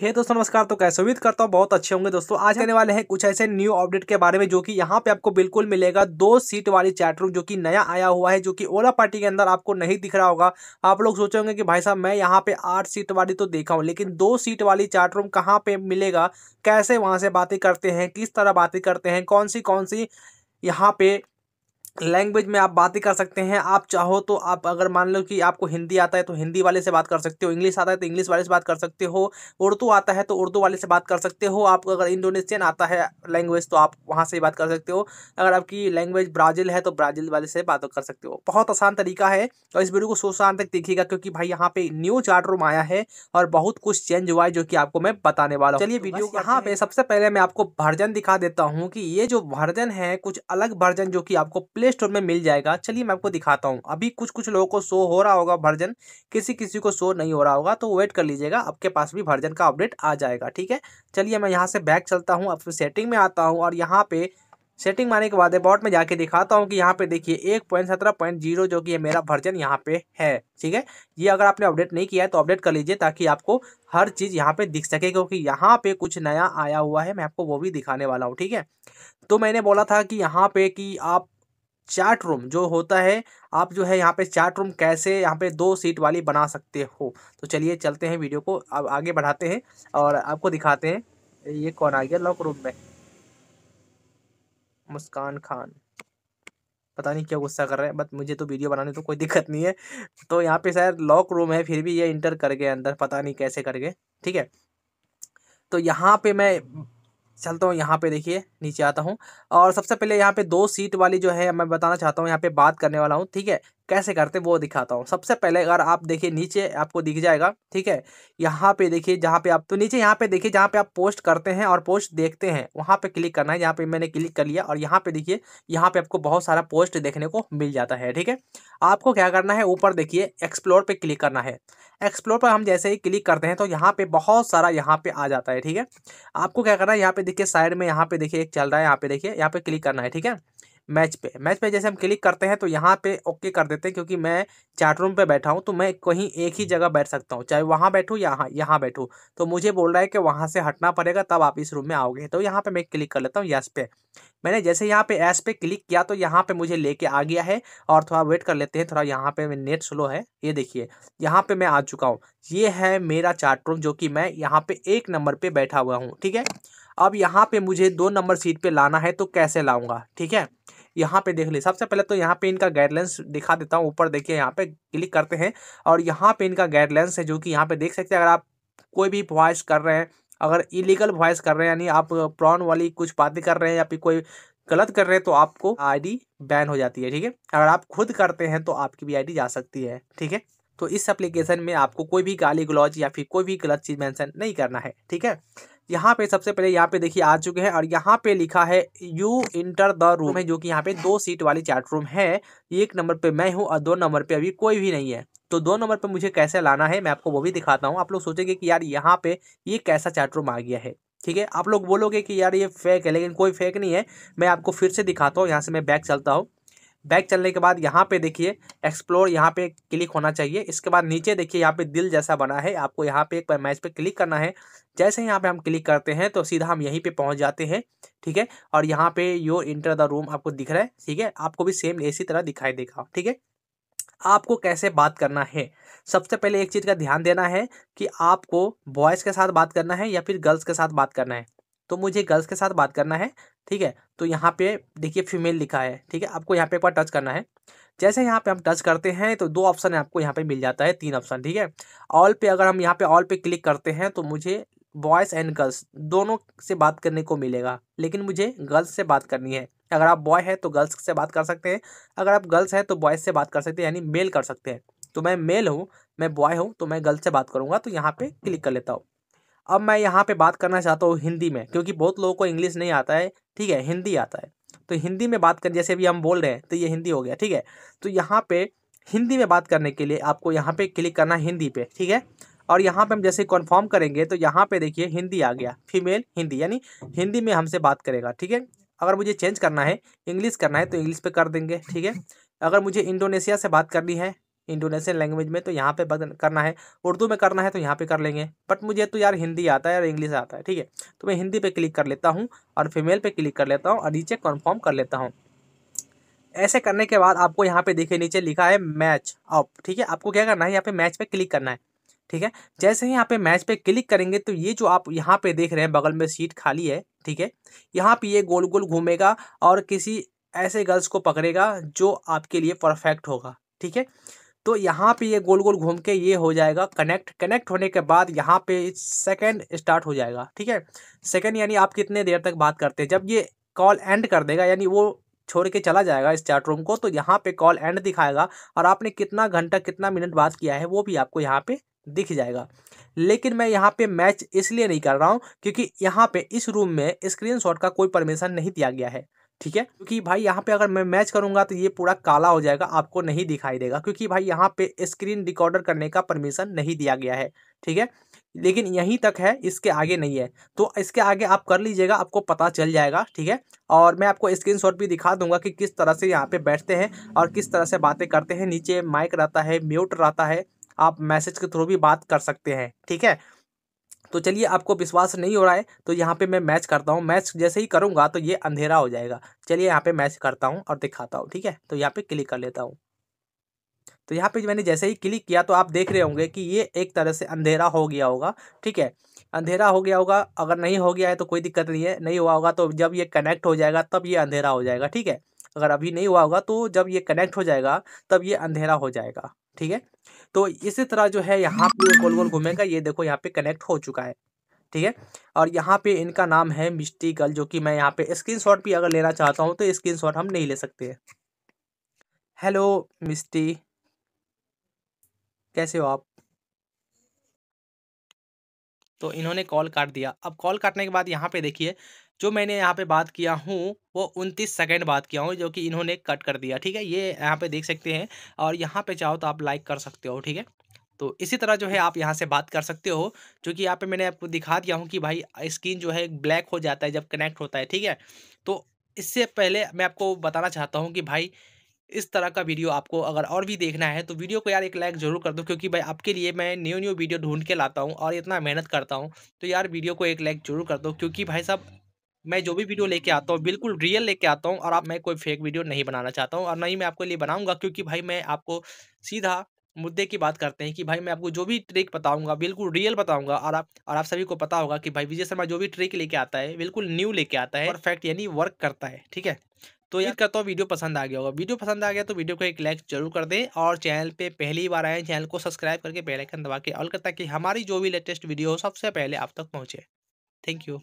हे दोस्तों नमस्कार तो कैसे उम्मीद करता हूँ बहुत अच्छे होंगे दोस्तों आज आने वाले हैं कुछ ऐसे न्यू अपडेट के बारे में जो कि यहाँ पे आपको बिल्कुल मिलेगा दो सीट वाली चैट रूम जो कि नया आया हुआ है जो कि ओला पार्टी के अंदर आपको नहीं दिख रहा होगा आप लोग सोचे होंगे कि भाई साहब मैं यहाँ पे आठ सीट वाली तो देखा हूँ लेकिन दो सीट वाली चैट रूम कहाँ पे मिलेगा कैसे वहाँ से बातें करते हैं किस तरह बातें करते हैं कौन सी कौन सी यहाँ पे लैंग्वेज में आप बातें कर सकते हैं आप चाहो तो आप अगर मान लो कि आपको हिंदी आता है तो हिंदी वाले से बात कर सकते हो इंग्लिश आता है तो इंग्लिश वाले से बात कर सकते हो उर्दू आता है तो उर्दू वाले से बात कर सकते हो आप अगर इंडोनेशियन आता है लैंग्वेज तो आप वहाँ से ही बात कर सकते हो अगर आपकी लैंग्वेज ब्राज़ील है तो ब्राज़ील वाले से बात कर सकते हो बहुत आसान तरीका है और इस वीडियो को सोच तक देखिएगा क्योंकि भाई यहाँ पे न्यू चार्ट रूम आया है और बहुत कुछ चेंज हुआ है जो कि आपको मैं बताने वाला हूँ तो चलिए वीडियो यहाँ पे सबसे पहले मैं आपको भर्जन दिखा देता हूँ कि ये जो भर्जन है कुछ अलग भर्जन जो कि आपको प्ले स्टोर में मिल जाएगा चलिए मैं आपको दिखाता हूँ अभी कुछ कुछ लोगों को शो हो रहा होगा वर्जन किसी किसी को शो नहीं हो रहा होगा तो वेट कर लीजिएगा आपके पास भी वर्जन का अपडेट आ जाएगा ठीक है चलिए मैं यहाँ से बैक चलता हूँ अपनी सेटिंग में आता हूँ और यहाँ पे सेटिंग मारने के बाद बॉट में जाके दिखाता हूँ कि यहाँ पे देखिए एक पॉइंट सत्रह पॉइंट जीरो जो कि मेरा वर्जन यहाँ पे है ठीक है ये अगर आपने अपडेट नहीं किया है तो अपडेट कर लीजिए ताकि आपको हर चीज़ यहाँ पे दिख सके क्योंकि यहाँ पे कुछ नया आया हुआ है मैं आपको वो भी दिखाने वाला हूँ ठीक है तो मैंने बोला था कि यहाँ पे कि आप चार्ट रूम जो होता है आप जो है यहाँ पे चार्ट रूम कैसे यहाँ पे दो सीट वाली बना सकते हो तो चलिए चलते हैं वीडियो को अब आगे बढ़ाते हैं और आपको दिखाते हैं ये कौन आ गया लॉक रूम में मुस्कान खान पता नहीं क्या गुस्सा कर रहे हैं बट मुझे तो वीडियो बनाने तो कोई दिक्कत नहीं है तो यहाँ पे शायद लॉक रूम है फिर भी ये इंटर कर गए अंदर पता नहीं कैसे कर गए ठीक है तो यहाँ पे मैं चलता हूँ यहाँ पे देखिए नीचे आता हूँ और सबसे पहले यहाँ पे दो सीट वाली जो है मैं बताना चाहता हूँ यहाँ पे बात करने वाला हूँ ठीक है कैसे करते वो दिखाता हूँ सबसे पहले अगर आप देखिए नीचे आपको दिख जाएगा ठीक है यहाँ पे देखिए जहाँ पे आप तो नीचे यहाँ पे देखिए जहाँ पे आप पोस्ट करते हैं और पोस्ट देखते हैं वहाँ पे क्लिक करना है यहाँ पे मैंने क्लिक कर लिया और यहाँ पे देखिए यहाँ पे आपको बहुत सारा पोस्ट देखने को मिल जाता है ठीक है आपको क्या करना है ऊपर देखिए एक्सप्लोर पर क्लिक करना है एक्सप्लोर पर हम जैसे ही क्लिक करते हैं तो यहाँ पे बहुत सारा यहाँ पे आ जाता है ठीक है आपको क्या करना है यहाँ पे देखिए साइड में यहाँ पे देखिए एक चल रहा है यहाँ पे देखिए यहाँ पे क्लिक करना है ठीक है मैच पे मैच पे जैसे हम क्लिक करते हैं तो यहाँ पे ओके कर देते हैं क्योंकि मैं चार्ट रूम पे बैठा हूँ तो मैं कहीं एक ही जगह बैठ सकता हूँ चाहे वहाँ बैठूँ या यहाँ यहाँ बैठूँ तो मुझे बोल रहा है कि वहाँ से हटना पड़ेगा तब आप इस रूम में आओगे तो यहाँ पे मैं क्लिक कर लेता हूँ यस पे मैंने जैसे यहाँ पे एस पे क्लिक किया तो यहाँ पे मुझे लेके आ गया है और थोड़ा वेट कर लेते हैं थोड़ा यहाँ पे नेट स्लो है ये देखिए यहाँ पे मैं आ चुका हूँ ये है मेरा चार्ट रूम जो कि मैं यहाँ पे एक नंबर पे बैठा हुआ हूँ ठीक है अब यहाँ पे मुझे दो नंबर सीट पे लाना है तो कैसे लाऊंगा ठीक है यहाँ पे देख लीजिए सबसे पहले तो यहाँ पे इनका गाइडलाइंस दिखा देता हूँ ऊपर देखिए यहाँ पे क्लिक करते हैं और यहाँ पे इनका गाइडलाइंस है जो कि यहाँ पे देख सकते हैं अगर आप कोई भी वॉइस कर रहे हैं अगर इलीगल वॉइस कर रहे हैं यानी आप प्रॉन वाली कुछ बातें कर रहे हैं या फिर कोई गलत कर रहे हैं तो आपको आईडी बैन हो जाती है ठीक है अगर आप खुद करते हैं तो आपकी भी आईडी जा सकती है ठीक है तो इस एप्लीकेशन में आपको कोई भी गाली गलौज या फिर कोई भी गलत चीज़ मैंसन नहीं करना है ठीक है यहाँ पे सबसे पहले यहाँ पे देखिए आ चुके हैं और यहाँ पे लिखा है यू इंटर द रूम है जो कि यहाँ पे दो सीट वाली चैट रूम है एक नंबर पे मैं हूँ और दो नंबर पे अभी कोई भी नहीं है तो दो नंबर पर मुझे कैसे लाना है मैं आपको वो भी दिखाता हूँ आप लोग सोचेंगे कि यार यहाँ पे ये कैसा चैट रूम आ गया है ठीक है आप लोग बोलोगे कि यार ये फेक है लेकिन कोई फेक नहीं है मैं आपको फिर से दिखाता हूँ यहाँ से मैं बैक चलता हूँ बैक चलने के बाद यहाँ पे देखिए एक्सप्लोर यहाँ पे क्लिक होना चाहिए इसके बाद नीचे देखिए यहाँ पे दिल जैसा बना है आपको यहाँ पे एक मैच पे क्लिक करना है जैसे यहाँ पे हम क्लिक करते हैं तो सीधा हम यहीं पे पहुँच जाते हैं ठीक है और यहाँ पे योर इंटर द रूम आपको दिख रहा है ठीक है आपको भी सेम इसी तरह दिखाई देगा ठीक है आपको कैसे बात करना है सबसे पहले एक चीज़ का ध्यान देना है कि आपको बॉयज़ के साथ बात करना है या फिर गर्ल्स के साथ बात करना है तो मुझे गर्ल्स के साथ बात करना है ठीक है तो यहाँ पे देखिए फीमेल लिखा है ठीक है आपको यहाँ पे एक बार टच करना है जैसे यहाँ पे हम टच करते हैं तो दो ऑप्शन आपको यहाँ पे मिल जाता है तीन ऑप्शन ठीक है ऑल पे अगर हम यहाँ पे ऑल पे क्लिक करते हैं तो मुझे बॉयज़ एंड गर्ल्स दोनों से बात करने को मिलेगा लेकिन मुझे गर्ल्स से बात करनी है अगर आप बॉय है तो गर्ल्स से बात कर सकते हैं अगर आप गर्ल्स हैं तो बॉयज़ से बात कर सकते हैं यानी मेल कर सकते हैं तो मैं मेल हूँ मैं बॉय हूँ तो मैं गर्ल्स से बात करूँगा तो यहाँ पर क्लिक कर लेता हूँ अब मैं यहाँ पर बात करना चाहता हूँ हिंदी में क्योंकि बहुत लोगों को इंग्लिश नहीं आता है ठीक है हिंदी आता है तो हिंदी में बात कर जैसे अभी हम बोल रहे हैं तो ये हिंदी हो गया ठीक है तो यहाँ पे हिंदी में बात करने के लिए आपको यहाँ पे क्लिक करना है हिंदी पे ठीक है और यहाँ पे हम जैसे कन्फर्म करेंगे तो यहाँ पे देखिए हिंदी आ गया फीमेल हिंदी यानी हिंदी में हमसे बात करेगा ठीक है अगर मुझे चेंज करना है इंग्लिश करना है तो इंग्लिश पे कर देंगे ठीक है अगर मुझे इंडोनेशिया से बात करनी है इंडोनेशियन लैंग्वेज में तो यहाँ पे करना है उर्दू में करना है तो यहाँ पे कर लेंगे बट मुझे तो यार हिंदी आता है यार इंग्लिश आता है ठीक है तो मैं हिंदी पे क्लिक कर लेता हूँ और फीमेल पे क्लिक कर लेता हूँ और नीचे कन्फर्म कर लेता हूँ ऐसे करने के बाद आपको यहाँ पे देखिए नीचे लिखा है मैच अप ठीक है आपको क्या करना है यहाँ पे मैच पे क्लिक करना है ठीक है जैसे ही यहाँ पे मैच पे क्लिक करेंगे तो ये जो आप यहाँ पे देख रहे हैं बगल में सीट खाली है ठीक है यहाँ पे ये गोल गोल घूमेगा और किसी ऐसे गर्ल्स को पकड़ेगा जो आपके लिए परफेक्ट होगा ठीक है तो यहाँ पे ये गोल गोल घूम के ये हो जाएगा कनेक्ट कनेक्ट होने के बाद यहाँ पे सेकंड स्टार्ट हो जाएगा ठीक है सेकंड यानी आप कितने देर तक बात करते हैं जब ये कॉल एंड कर देगा यानी वो छोड़ के चला जाएगा इस चैट रूम को तो यहाँ पे कॉल एंड दिखाएगा और आपने कितना घंटा कितना मिनट बात किया है वो भी आपको यहाँ पे दिख जाएगा लेकिन मैं यहाँ पे मैच इसलिए नहीं कर रहा हूँ क्योंकि यहाँ पे इस रूम में स्क्रीनशॉट का कोई परमिशन नहीं दिया गया है ठीक है क्योंकि भाई यहाँ पे अगर मैं मैच करूंगा तो ये पूरा काला हो जाएगा आपको नहीं दिखाई देगा क्योंकि भाई यहाँ पे स्क्रीन रिकॉर्डर करने का परमिशन नहीं दिया गया है ठीक है लेकिन यहीं तक है इसके आगे नहीं है तो इसके आगे आप कर लीजिएगा आपको पता चल जाएगा ठीक है और मैं आपको स्क्रीनशॉट भी दिखा दूंगा कि किस तरह से यहाँ पे बैठते हैं और किस तरह से बातें करते हैं नीचे माइक रहता है म्यूट रहता है आप मैसेज के थ्रू भी बात कर सकते हैं ठीक है तो चलिए आपको विश्वास नहीं हो रहा है तो यहाँ पे मैं मैच करता हूँ मैच जैसे ही करूँगा तो ये अंधेरा हो जाएगा चलिए यहाँ पे मैच करता हूँ और दिखाता हूँ ठीक है तो यहाँ पे क्लिक कर लेता हूँ तो यहाँ पे मैंने जैसे ही क्लिक किया तो आप देख रहे होंगे कि ये एक तरह से अंधेरा हो गया होगा ठीक है अंधेरा हो गया होगा अगर नहीं हो गया है तो कोई दिक्कत नहीं है नहीं हुआ होगा तो जब ये कनेक्ट हो जाएगा तब ये अंधेरा हो जाएगा ठीक है अगर अभी नहीं हुआ होगा तो जब ये कनेक्ट हो जाएगा तब ये अंधेरा हो जाएगा ठीक है तो इसी तरह जो है यहाँ पे गोल गोल घूमेगा ये देखो यहाँ पे कनेक्ट हो चुका है ठीक है और यहाँ पे इनका नाम है मिस्टिकल जो कि मैं यहाँ पे स्क्रीनशॉट भी अगर लेना चाहता हूँ तो स्क्रीनशॉट हम नहीं ले सकते हैं हेलो मिस्टी कैसे हो आप तो इन्होंने कॉल काट दिया अब कॉल काटने के बाद यहाँ पे देखिए जो मैंने यहाँ पे बात किया हूँ वो उनतीस सेकंड बात किया हूँ जो कि इन्होंने कट कर दिया ठीक है ये यहाँ पे देख सकते हैं और यहाँ पे चाहो तो आप लाइक कर सकते हो ठीक है तो इसी तरह जो है आप यहाँ से बात कर सकते हो जो कि यहाँ पे मैंने आपको दिखा दिया हूँ कि भाई स्क्रीन जो है ब्लैक हो जाता है जब कनेक्ट होता है ठीक है तो इससे पहले मैं आपको बताना चाहता हूँ कि भाई इस तरह का वीडियो आपको अगर और भी देखना है तो वीडियो को यार एक लाइक ज़रूर कर दो क्योंकि भाई आपके लिए मैं न्यू न्यू वीडियो ढूंढ के लाता हूँ और इतना मेहनत करता हूँ तो यार वीडियो को एक लाइक ज़रूर कर दो क्योंकि भाई साहब मैं जो भी वीडियो लेके आता हूँ बिल्कुल रियल लेके आता हूँ और आप मैं कोई फेक वीडियो नहीं बनाना चाहता हूँ और नहीं मैं आपके लिए बनाऊँगा क्योंकि भाई मैं आपको सीधा मुद्दे की बात करते हैं कि भाई मैं आपको जो भी ट्रिक बताऊंगा बिल्कुल रियल बताऊंगा और आप और आप सभी को पता होगा कि भाई विजय शर्मा जो भी ट्रिक लेके आता है बिल्कुल न्यू लेके आता है परफेक्ट यानी वर्क करता है ठीक है तो ये करता हूँ वीडियो पसंद आ गया होगा वीडियो पसंद आ गया तो वीडियो को एक लाइक जरूर कर दें और चैनल पर पहली बार आए चैनल को सब्सक्राइब करके पहले खन दबा के ऑल करता कि हमारी जो भी लेटेस्ट वीडियो हो सबसे पहले आप तक पहुँचे थैंक यू